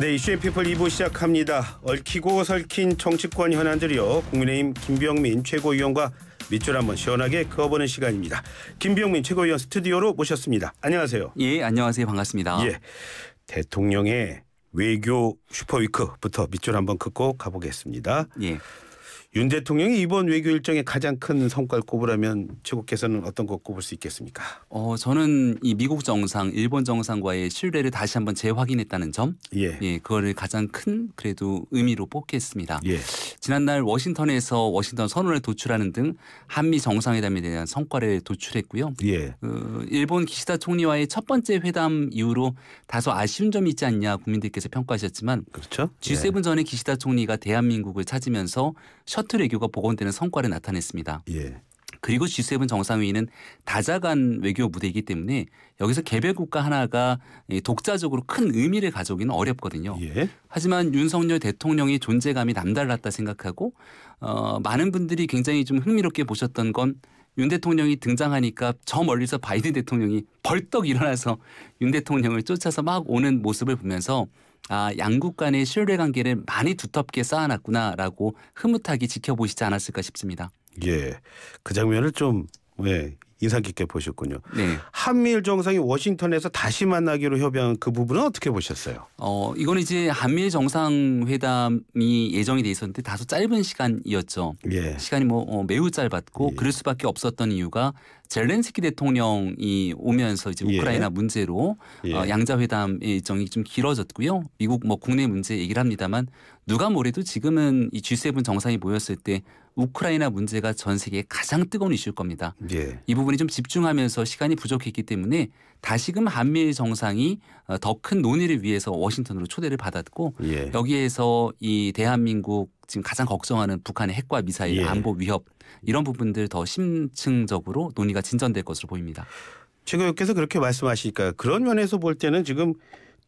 네, 이슈앤피플 2부 시작합니다. 얽히고 설킨 정치권 현안들이요. 국민의힘 김병민 최고위원과 밑줄 한번 시원하게 그어보는 시간입니다. 김병민 최고위원 스튜디오로 모셨습니다. 안녕하세요. 예, 안녕하세요. 반갑습니다. 예, 대통령의 외교 슈퍼위크부터 밑줄 한번 긋고 가보겠습니다. 예. 윤 대통령이 이번 외교 일정에 가장 큰 성과를 꼽으라면 최국께서는 어떤 것 꼽을 수 있겠습니까? 어 저는 이 미국 정상, 일본 정상과의 신뢰를 다시 한번 재확인했다는 점, 예, 예 그거를 가장 큰 그래도 의미로 뽑겠습니다. 예. 지난날 워싱턴에서 워싱턴 선언을 도출하는 등 한미 정상회담에 대한 성과를 도출했고요. 예. 그 일본 기시다 총리와의 첫 번째 회담 이후로 다소 아쉬운 점이 있지 않냐 국민들께서 평가하셨지만, 그렇죠? G7 예. 전에 기시다 총리가 대한민국을 찾으면서 셔틀 외교가 복원되는 성과를 나타냈습니다. 예. 그리고 G7 정상회의는 다자간 외교 무대이기 때문에 여기서 개별 국가 하나가 독자적으로 큰 의미를 가져오기는 어렵거든요. 예. 하지만 윤석열 대통령의 존재감이 남달랐다 생각하고 어, 많은 분들이 굉장히 좀 흥미롭게 보셨던 건 윤 대통령이 등장하니까 저 멀리서 바이든 대통령이 벌떡 일어나서 윤 대통령을 쫓아서 막 오는 모습을 보면서 아, 양국 간의 신뢰 관계를 많이 두텁게 쌓아놨구나라고 흐뭇하게 지켜보시지 않았을까 싶습니다. 예. 그 장면을 좀 예, 인상 깊게 보셨군요. 네. 한미일 정상이 워싱턴에서 다시 만나기로 협의한 그 부분은 어떻게 보셨어요? 어, 이건 이제 한미일 정상회담이 예정이 돼 있었는데 다소 짧은 시간이었죠. 예. 시간이 뭐 어, 매우 짧았고 예. 그럴 수밖에 없었던 이유가 젤렌스키 대통령이 오면서 이제 예. 우크라이나 예. 문제로 어, 양자 회담의 일정이 좀 길어졌고요. 미국 뭐 국내 문제 얘기를 합니다만 누가 뭐래도 지금은 이 G7 정상이 모였을 때 우크라이나 문제가 전 세계에 가장 뜨거운 이슈일 겁니다. 예. 이 부분이 좀 집중하면서 시간이 부족했기 때문에 다시금 한미일 정상이 어, 더큰 논의를 위해서 워싱턴으로 초대를 받았고 예. 여기에서 이 대한민국 지금 가장 걱정하는 북한의 핵과 미사일 예. 안보 위협 이런 부분들 더 심층적으로 논의가 진전될 것으로 보입니다. 최고위께서 그렇게 말씀하시니까 그런 면에서 볼 때는 지금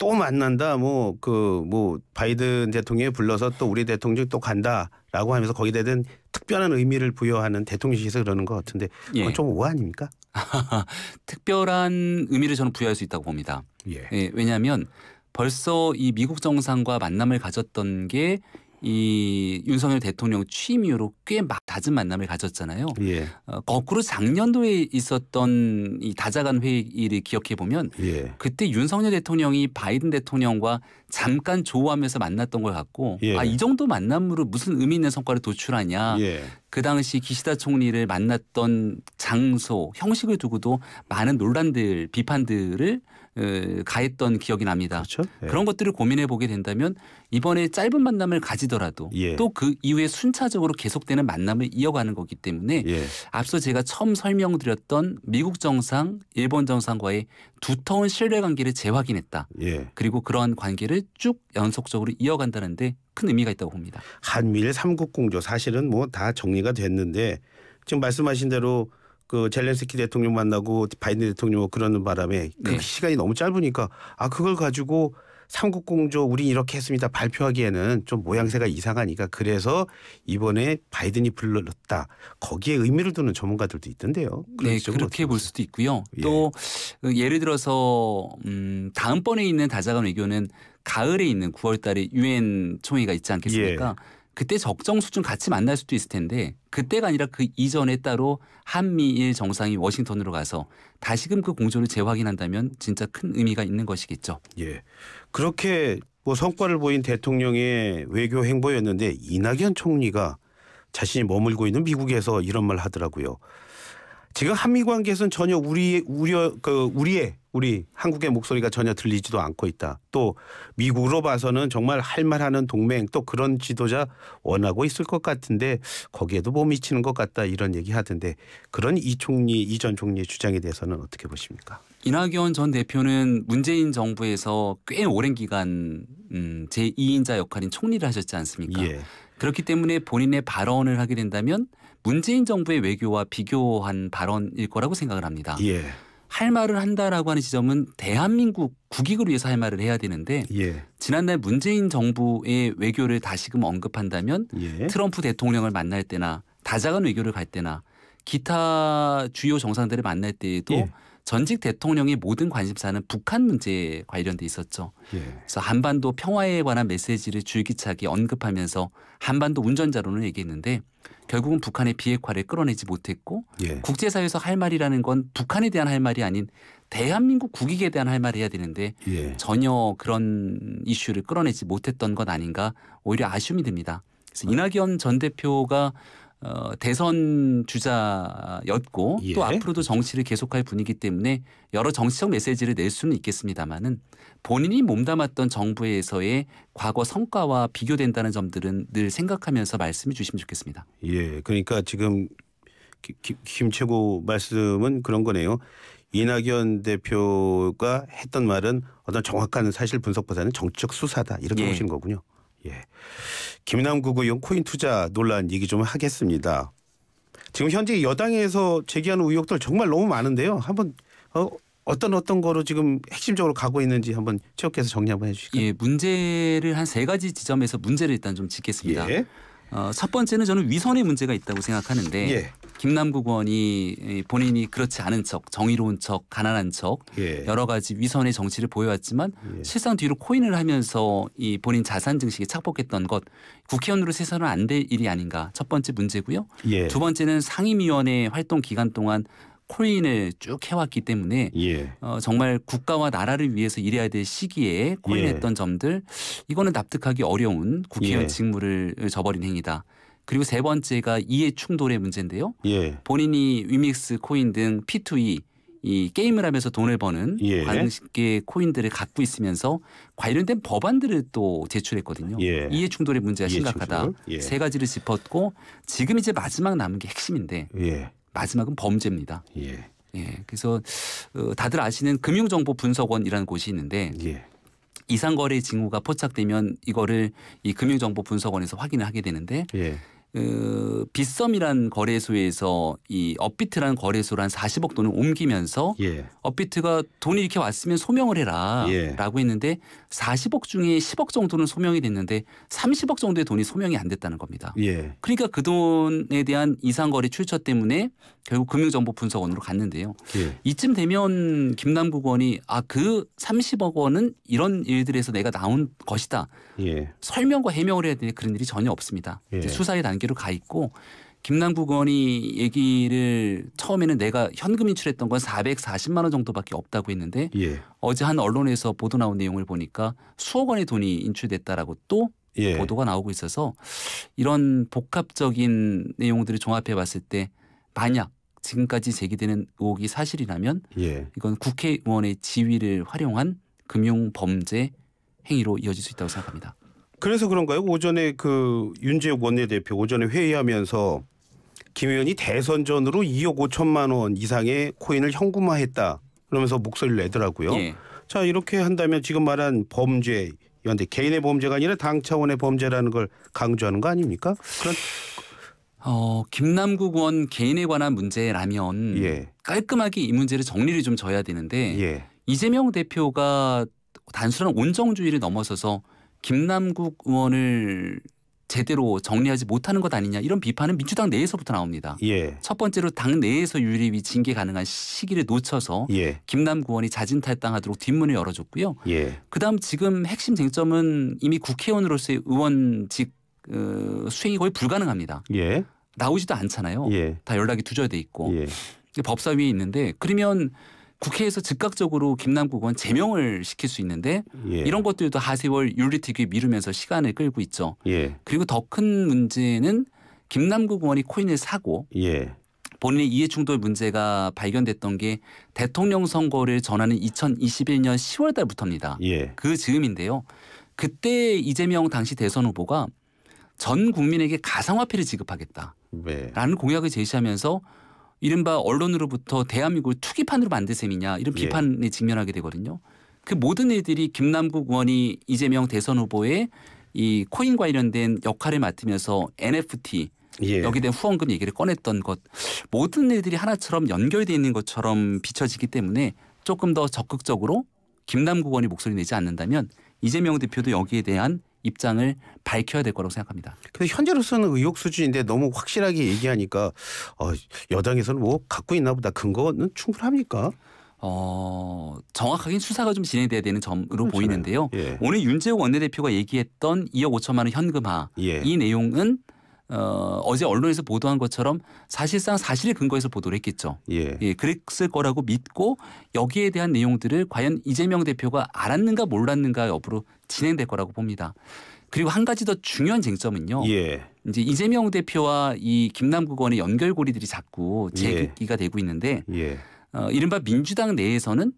또 만난다. 뭐 그뭐 그 뭐 바이든 대통령이 불러서 또 우리 대통령 또 간다라고 하면서 거기에 대한 특별한 의미를 부여하는 대통령실에서 그러는 것 같은데 그건 예. 좀 오해 아닙니까? 특별한 의미를 저는 부여할 수 있다고 봅니다. 예. 예 왜냐하면 벌써 이 미국 정상과 만남을 가졌던 게이 윤석열 대통령 취임 이후로 꽤 잦은 만남을 가졌잖아요. 예. 어, 거꾸로 작년도에 있었던 이 다자간 회의를 기억해 보면 예. 그때 윤석열 대통령이 바이든 대통령과 잠깐 조우하면서 만났던 걸 같고 예. 아이 정도 만남으로 무슨 의미 있는 성과를 도출하냐 예. 그 당시 기시다 총리를 만났던 장소 형식을 두고도 많은 논란들 비판들을 어, 가했던 기억이 납니다. 그렇죠? 네. 그런 것들을 고민해 보게 된다면 이번에 짧은 만남을 가지더라도 예. 또그 이후에 순차적으로 계속되는 만남을 이어가는 거기 때문에 예. 앞서 제가 처음 설명드렸던 미국 정상, 일본 정상과의 두터운 신뢰 관계를 재확인했다. 예. 그리고 그러한 관계를 쭉 연속적으로 이어간다는데 큰 의미가 있다고 봅니다. 한미일 삼국 공조 사실은 뭐 다 정리가 됐는데 지금 말씀하신 대로 그 젤렌스키 대통령 만나고 바이든 대통령 뭐 그러는 바람에 그 네. 시간이 너무 짧으니까 아 그걸 가지고 삼국공조 우리 이렇게 했습니다 발표하기에는 좀 모양새가 이상하니까 그래서 이번에 바이든이 불렀다 거기에 의미를 두는 전문가들도 있던데요. 네 그렇게 볼 수도 있고요. 예. 또 그 예를 들어서 음, 다음번에 있는 다자간 외교는 가을에 있는 9월달에 유엔 총회가 있지 않겠습니까? 예. 그때 적정 수준 같이 만날 수도 있을 텐데 그때가 아니라 그 이전에 따로 한미일 정상이 워싱턴으로 가서 다시금 그 공조를 재확인한다면 진짜 큰 의미가 있는 것이겠죠. 예. 그렇게 뭐 성과를 보인 대통령의 외교 행보였는데 이낙연 총리가 자신이 머물고 있는 미국에서 이런 말 하더라고요. 지금 한미 관계에서는 전혀 우리 우려 그 우리의 우리 한국의 목소리가 전혀 들리지도 않고 있다. 또 미국으로 봐서는 정말 할 말하는 동맹 또 그런 지도자 원하고 있을 것 같은데 거기에도 뭐 미치는 것 같다 이런 얘기 하던데 그런 이 총리 이 전 총리의 주장에 대해서는 어떻게 보십니까? 이낙연 전 대표는 문재인 정부에서 꽤 오랜 기간 음, 제2인자 역할인 총리를 하셨지 않습니까? 예. 그렇기 때문에 본인의 발언을 하게 된다면 문재인 정부의 외교와 비교한 발언일 거라고 생각을 합니다. 예. 할 말을 한다라고 하는 지점은 대한민국 국익을 위해서 할 말을 해야 되는데 예. 지난날 문재인 정부의 외교를 다시금 언급한다면 예. 트럼프 대통령을 만날 때나 다자간 외교를 갈 때나 기타 주요 정상들을 만날 때에도 예. 전직 대통령의 모든 관심사는 북한 문제에 관련돼 있었죠. 예. 그래서 한반도 평화에 관한 메시지를 줄기차게 언급하면서 한반도 운전자로는 얘기했는데 결국은 북한의 비핵화를 끌어내지 못했고 예. 국제사회에서 할 말이라는 건 북한에 대한 할 말이 아닌 대한민국 국익에 대한 할 말을 해야 되는데 예. 전혀 그런 이슈를 끌어내지 못했던 것 아닌가 오히려 아쉬움이 듭니다. 그래서 아. 이낙연 전 대표가 어, 대선 주자였고 예. 또 앞으로도 정치를 계속할 분이기 때문에 여러 정치적 메시지를 낼 수는 있겠습니다만은 본인이 몸담았던 정부에서의 과거 성과와 비교된다는 점들은 늘 생각하면서 말씀해 주시면 좋겠습니다. 예, 그러니까 지금 김 최고 말씀은 그런 거네요. 이낙연 대표가 했던 말은 어떤 정확한 사실 분석보다는 정치적 수사다 이렇게 예. 보시는 거군요. 예. 김남 국의용 코인 투자 논란 얘기 좀 하겠습니다. 지금 현재 여당에서 제기하는 의혹들 정말 너무 많은데요. 한번 어, 어떤 어떤 거로 지금 핵심적으로 가고 있는지 한번 최혁께서 정리 한번 해주시겠어요 예, 문제를 한 세 가지 지점에서 문제를 일단 좀짓겠습니다 예. 어, 첫 번째는 저는 위선의 문제가 있다고 생각하는데 예. 김남국 의원이 본인이 그렇지 않은 척, 정의로운 척, 가난한 척 예. 여러 가지 위선의 정치를 보여왔지만 예. 실상 뒤로 코인을 하면서 이 본인 자산 증식에 착복했던 것 국회의원으로 세서는 안 될 일이 아닌가 첫 번째 문제고요. 예. 두 번째는 상임위원회 활동 기간 동안 코인을 쭉 해왔기 때문에 예. 어, 정말 국가와 나라를 위해서 일해야 될 시기에 코인했던 예. 점들 이거는 납득하기 어려운 국회의원 예. 직무를 저버린 행위다. 그리고 세 번째가 이해 충돌의 문제인데요. 예. 본인이 위믹스 코인 등 P2E 이 게임을 하면서 돈을 버는 예. 관계 코인들을 갖고 있으면서 관련된 법안들을 또 제출했거든요. 예. 이해 충돌의 문제가 심각하다. 충세 예. 가지를 짚었고 지금 이제 마지막 남은 게 핵심인데 예. 마지막은 범죄입니다. 예. 예. 그래서 어, 다들 아시는 금융정보분석원이라는 곳이 있는데 이상거래 징후가 포착되면 이거를 이 금융정보분석원에서 확인을 하게 되는데 예. 그 빗썸이란 거래소에서 이 업비트라는 거래소로 한 40억 돈을 옮기면서 예. 업비트가 돈이 이렇게 왔으면 소명을 해라라고 예. 했는데 40억 중에 10억 정도는 소명이 됐는데 30억 정도의 돈이 소명이 안 됐다는 겁니다. 예. 그러니까 그 돈에 대한 이상거래 출처 때문에 결국 금융정보분석원으로 갔는데요. 예. 이쯤 되면 김남국 의원이 아그 30억 원은 이런 일들에서 내가 나온 것이다. 예. 설명과 해명을 해야 되는 그런 일이 전혀 없습니다. 예. 수사의 단계로 가 있고 김남국 의원이 얘기를 처음에는 내가 현금 인출했던 건 440만 원 정도밖에 없다고 했는데 예. 어제 한 언론에서 보도 나온 내용을 보니까 수억 원의 돈이 인출됐다라고 또 예. 보도가 나오고 있어서 이런 복합적인 내용들을 종합해 봤을 때 만약 지금까지 제기되는 의혹이 사실이라면 예. 이건 국회의원의 지위를 활용한 금융 범죄 행위로 이어질 수 있다고 생각합니다. 그래서 그런가요? 오전에 그 윤재욱 원내대표 오전에 회의하면서 김 의원이 대선 전으로 2억 5천만 원 이상의 코인을 현금화했다. 그러면서 목소리를 내더라고요. 예. 자 이렇게 한다면 지금 말한 범죄 이한테 개인의 범죄가 아니라 당 차원의 범죄라는 걸 강조하는 거 아닙니까? 그런 어, 김남국 의원 개인에 관한 문제라면 예. 깔끔하게 이 문제를 정리를 좀 져야 되는데 예. 이재명 대표가 단순한 온정주의를 넘어서서 김남국 의원을 제대로 정리하지 못하는 것 아니냐 이런 비판은 민주당 내에서부터 나옵니다. 예. 첫 번째로 당 내에서 유리위 징계 가능한 시기를 놓쳐서 예. 김남 구원이 자진 탈당하도록 뒷문을 열어줬고요. 예. 그다음 지금 핵심 쟁점은 이미 국회의원으로서의 의원직 어, 수행이 거의 불가능합니다. 예. 나오지도 않잖아요. 예. 다 연락이 두절돼 있고 예. 법사위에 있는데 그러면 국회에서 즉각적으로 김남국 의원 제명을 시킬 수 있는데 예. 이런 것들도 하세월 윤리특위 미루면서 시간을 끌고 있죠. 예. 그리고 더 큰 문제는 김남국 의원이 코인을 사고 예. 본인의 이해충돌 문제가 발견됐던 게 대통령 선거를 전하는 2021년 10월 달부터입니다. 예. 그 즈음인데요. 그때 이재명 당시 대선 후보가 전 국민에게 가상화폐를 지급하겠다라는 네. 공약을 제시하면서 이른바 언론으로부터 대한민국을 투기판으로 만든 셈이냐 이런 예. 비판에 직면하게 되거든요. 그 모든 일들이 김남국 의원이 이재명 대선 후보의 이 코인과 관련된 역할을 맡으면서 NFT 예. 여기에 대한 후원금 얘기를 꺼냈던 것 모든 일들이 하나처럼 연결돼 있는 것처럼 비춰지기 때문에 조금 더 적극적으로 김남국 의원이 목소리 내지 않는다면 이재명 대표도 여기에 대한 입장을 밝혀야 될 거라고 생각합니다. 근데 현재로서는 의혹 수준인데 너무 확실하게 얘기하니까 어, 여당에서는 뭐 갖고 있나 보다 근거는 충분합니까? 어, 정확하게 수사가 좀 진행돼야 되는 점으로 그렇잖아요. 보이는데요. 예. 오늘 윤재욱 원내대표가 얘기했던 2억 5천만 원 현금화 예. 이 내용은 어, 어제 언론에서 보도한 것처럼 사실상 사실에 근거해서 보도를 했겠죠. 예. 예. 그랬을 거라고 믿고 여기에 대한 내용들을 과연 이재명 대표가 알았는가 몰랐는가 여부로 진행될 거라고 봅니다. 그리고 한 가지 더 중요한 쟁점은요. 예. 이제 이재명 대표와 이 김남국 의원의 연결고리들이 자꾸 예. 제기가 예. 되고 있는데 예. 어, 이른바 민주당 내에서는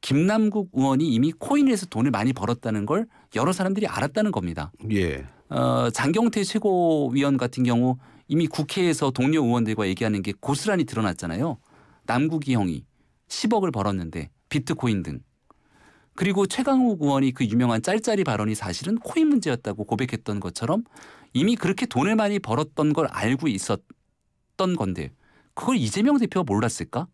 김남국 의원이 이미 코인에서 돈을 많이 벌었다는 걸 여러 사람들이 알았다는 겁니다. 예. 어, 장경태 최고위원 같은 경우 이미 국회에서 동료 의원들과 얘기하는 게 고스란히 드러났잖아요. 남국이 형이 10억을 벌었는데 비트코인 등. 그리고 최강욱 의원이 그 유명한 짤짤이 발언이 사실은 코인 문제였다고 고백했던 것처럼 이미 그렇게 돈을 많이 벌었던 걸 알고 있었던 건데 그걸 이재명 대표가 몰랐을까?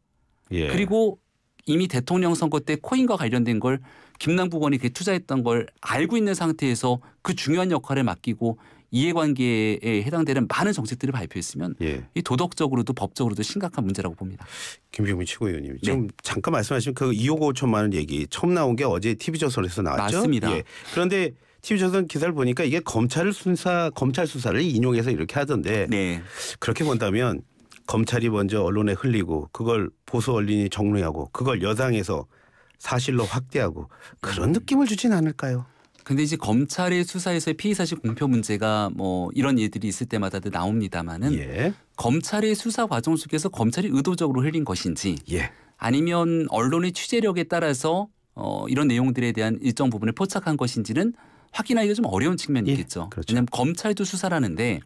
예. 그리고 이미 대통령 선거 때 코인과 관련된 걸 김남국 의원이 그 투자했던 걸 알고 있는 상태에서 그 중요한 역할을 맡기고 이해관계에 해당되는 많은 정책들을 발표했으면 예. 이 도덕적으로도 법적으로도 심각한 문제라고 봅니다. 김병민 최고위원님 지금 네. 잠깐 말씀하신 그 2억 5천만 원 얘기 처음 나온 게 어제 TV조선에서 나왔죠. 맞습니다. 예. 그런데 TV조선 기사를 보니까 이게 검찰 수사 검찰 수사를 인용해서 이렇게 하던데 네. 그렇게 본다면 검찰이 먼저 언론에 흘리고 그걸 보수 언론이 정리하고 그걸 여당에서 사실로 확대하고 그런 음. 느낌을 주진 않을까요? 근데 이제 검찰의 수사에서의 피의 사실 공표 문제가 뭐 이런 일들이 있을 때마다 나옵니다마는 예. 검찰의 수사 과정 속에서 검찰이 의도적으로 흘린 것인지 예. 아니면 언론의 취재력에 따라서 어, 이런 내용들에 대한 일정 부분을 포착한 것인지는 확인하기가 좀 어려운 측면이 예, 있겠죠. 그렇죠. 왜냐하면 검찰도 수사라는데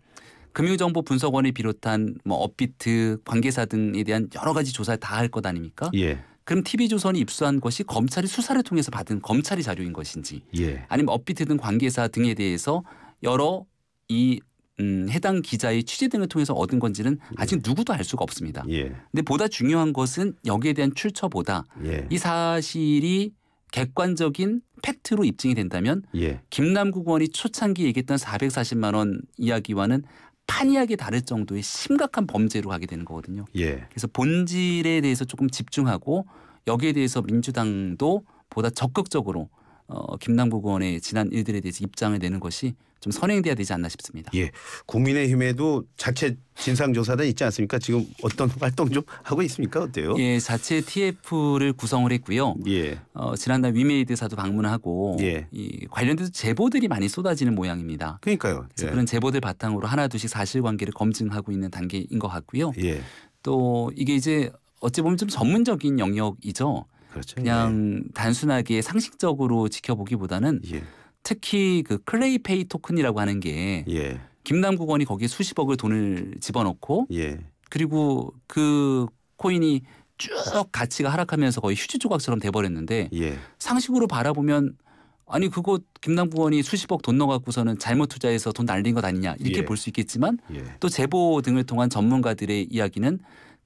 금융정보분석원을 비롯한 뭐 업비트 관계사 등에 대한 여러 가지 조사를 다 할 것 아닙니까? 예. 그럼 TV조선이 입수한 것이 검찰이 수사를 통해서 받은 검찰이 자료인 것인지 예. 아니면 업비트 등 관계사 등에 대해서 여러 이 음, 해당 기자의 취재 등을 통해서 얻은 건지는 아직 예. 누구도 알 수가 없습니다. 예. 근데 보다 중요한 것은 여기에 대한 출처보다 예. 이 사실이 객관적인 팩트로 입증이 된다면 예. 김남국 의원이 초창기 얘기했던 440만 원 이야기와는 판이하게 다를 정도의 심각한 범죄로 가게 되는 거거든요. 예. 그래서 본질에 대해서 조금 집중하고 여기에 대해서 민주당도 보다 적극적으로 어, 김남국 의원의 지난 일들에 대해서 입장을 내는 것이 좀 선행돼야 되지 않나 싶습니다. 예, 국민의힘에도 자체 진상조사단 있지 않습니까? 지금 어떤 활동 좀 하고 있습니까? 어때요? 예, 자체 TF를 구성을 했고요. 예. 어, 지난달 위메이드사도 방문하고 예. 이 관련돼서 제보들이 많이 쏟아지는 모양입니다. 그러니까요. 예. 그런 제보들 바탕으로 하나 둘씩 사실관계를 검증하고 있는 단계인 것 같고요. 예. 또 이게 이제 어찌 보면 좀 전문적인 영역이죠. 그렇죠. 그냥 예. 단순하게 상식적으로 지켜보기보다는 예. 특히 그 클레이페이 토큰이라고 하는 게 예. 김남국 원이 거기에 수십억을 돈을 집어넣고 예. 그리고 그 코인이 쭉 가치가 하락하면서 거의 휴지 조각처럼 돼버렸는데 예. 상식으로 바라보면 아니 그거 김남국 의원이 수십억 돈 넣어갖고서는 잘못 투자해서 돈 날린 것 아니냐 이렇게 예. 볼수 있겠지만 예. 또 제보 등을 통한 전문가들의 이야기는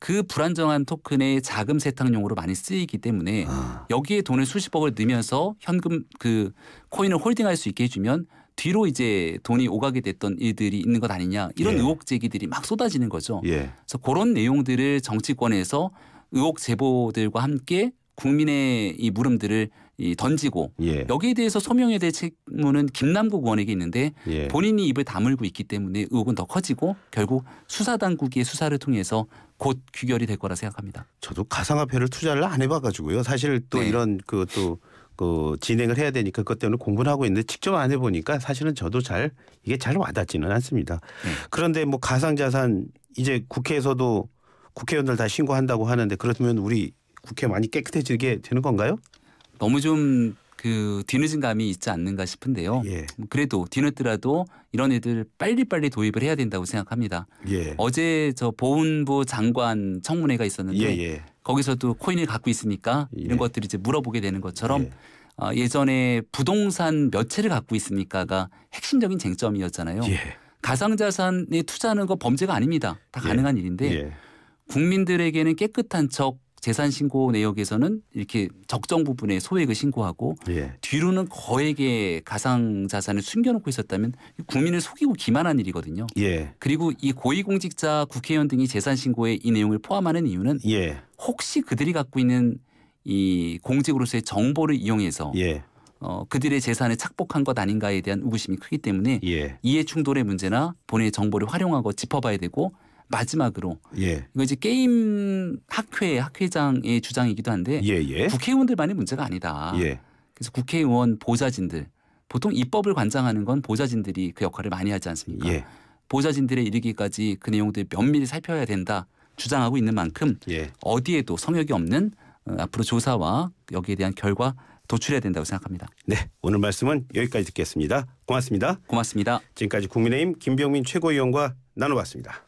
그 불안정한 토큰의 자금 세탁용으로 많이 쓰이기 때문에 아. 여기에 돈을 수십억을 넣으면서 현금 그 코인을 홀딩할 수 있게 해주면 뒤로 이제 돈이 오가게 됐던 일들이 있는 것 아니냐 이런 예. 의혹 제기들이 막 쏟아지는 거죠. 예. 그래서 그런 내용들을 정치권에서 의혹 제보들과 함께 국민의 이 물음들을 이 던지고 예. 여기에 대해서 소명에 대해 책무는 김남국 의원에게 있는데 예. 본인이 입을 다물고 있기 때문에 의혹은 더 커지고 결국 수사 당국의 수사를 통해서 곧 귀결이 될 거라 생각합니다. 저도 가상화폐를 투자를 안 해봐가지고요. 사실 또 네. 이런 그또 그 진행을 해야 되니까 그것 때문에 공부를 하고 있는데 직접 안 해보니까 사실은 저도 잘 이게 잘 와닿지는 않습니다. 네. 그런데 뭐 가상자산 이제 국회에서도 국회의원들 다 신고한다고 하는데 그렇다면 우리 국회 많이 깨끗해지게 되는 건가요? 너무 좀 그 뒤늦은 감이 있지 않는가 싶은데요. 예. 뭐 그래도 뒤늦더라도 이런 애들 빨리빨리 도입을 해야 된다고 생각합니다. 예. 어제 저 보훈부 장관 청문회가 있었는데 예예. 예. 거기서도 코인을 갖고 있으니까 예. 이런 것들이 이제 물어보게 되는 것처럼 예. 어, 예전에 부동산 몇 채를 갖고 있습니까가 핵심적인 쟁점이었잖아요. 예. 가상자산에 투자하는 거 범죄가 아닙니다. 다 가능한 일인데 국민들에게는 깨끗한 척 재산 신고 내역에서는 이렇게 적정 부분의 소액을 신고하고 예. 뒤로는 거액의 가상 자산을 숨겨놓고 있었다면 국민을 속이고 기만한 일이거든요. 예. 그리고 이 고위공직자 국회의원 등이 재산 신고에 이 내용을 포함하는 이유는 예. 혹시 그들이 갖고 있는 이 공직으로서의 정보를 이용해서 예. 어, 그들의 재산을 착복한 것 아닌가에 대한 우구심이 크기 때문에 예. 이해 충돌의 문제나 본인의 정보를 활용하고 짚어봐야 되고 마지막으로 예. 이거 이제 게임 학회 학회장의 주장이기도 한데 예예. 예. 국회의원들만의 문제가 아니다. 예. 그래서 국회의원 보좌진들 보통 입법을 관장하는 건 보좌진들이 그 역할을 많이 하지 않습니까? 예. 보좌진들의 이르기까지 그 내용들 면밀히 살펴야 된다 주장하고 있는 만큼 예. 어디에도 성역이 없는 어, 앞으로 조사와 여기에 대한 결과 도출해야 된다고 생각합니다. 네, 오늘 말씀은 여기까지 듣겠습니다. 고맙습니다. 고맙습니다. 지금까지 국민의힘 김병민 최고위원과 나눠봤습니다.